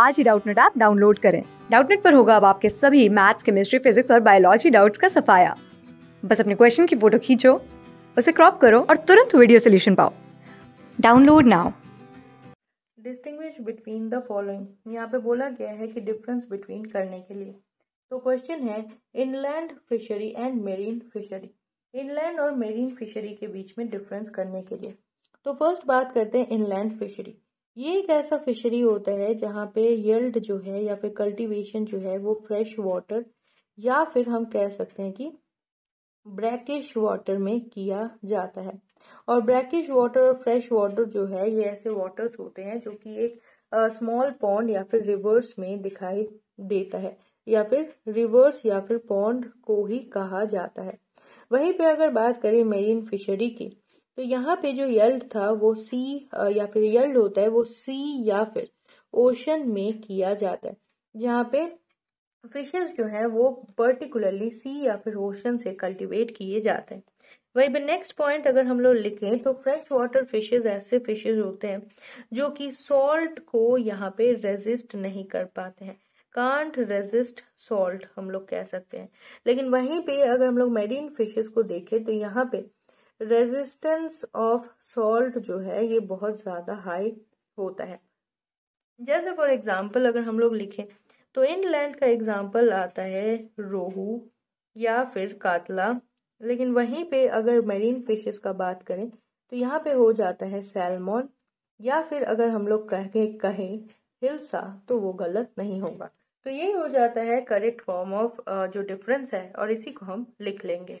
आज ही Doubtnut app download करें डाउटनेट पर होगा अब आपके सभी मैथ्स केमिस्ट्री फिजिक्स और बायोलॉजी डाउट्स का सफाया बस अपने क्वेश्चन की फोटो खींचो उसे क्रॉप करो और तुरंत वीडियो सोल्यूशन पाओ download now distinguish between the following यहाँ पे बोला गया है कि डिफरेंस बिटवीन करने के लिए तो क्वेश्चन है inland fishery and marine fishery inland और मेरीन फिशरी के बीच में डिफरेंस करने के लिए तो फर्स्ट बात करते हैं इनलैंड फिशरी ये एक ऐसा फिशरी होता है जहाँ पे यल्ड जो है या फिर कल्टीवेशन जो है वो फ्रेश वाटर या फिर हम कह सकते हैं कि ब्रैकिश वाटर में किया जाता है और ब्रैकिश वाटर और फ्रेश वाटर जो है ये ऐसे वाटर्स होते हैं जो कि एक स्मॉल पॉन्ड या फिर रिवर्स में दिखाई देता है या फिर रिवर्स या फिर पॉन्ड को ही कहा जाता है वहीं पे अगर बात करें मेरीन फिशरी की तो यहाँ पे जो यल्ड था वो सी या फिर यल्ड होता है वो सी या फिर ओशन में किया जाता है जहाँ पे फिशेज जो है वो पर्टिकुलरली सी या फिर ओशन से कल्टिवेट किए जाते हैं वहीं पर नेक्स्ट पॉइंट अगर हम लोग लिखें तो फ्रेश वाटर फिशेज ऐसे फिशेज होते हैं जो कि सॉल्ट को यहाँ पे रेजिस्ट नहीं कर पाते हैं कांट रेजिस्ट सॉल्ट हम लोग कह सकते हैं लेकिन वहीं पे अगर हम लोग मेडिन फिशेज को देखें तो यहाँ पे रेजिस्टेंस ऑफ सॉल्ट जो है ये बहुत ज़्यादा हाई होता है जैसे फॉर एग्जांपल अगर हम लोग लिखें तो इनलैंड का एग्जांपल आता है रोहू या फिर कातला लेकिन वहीं पे अगर मरीन फिशेस का बात करें तो यहाँ पे हो जाता है सैलमोन या फिर अगर हम लोग कहे कहें हिलसा तो वो गलत नहीं होगा तो ये हो जाता है करेक्ट फॉर्म ऑफ जो डिफरेंस है और इसी को हम लिख लेंगे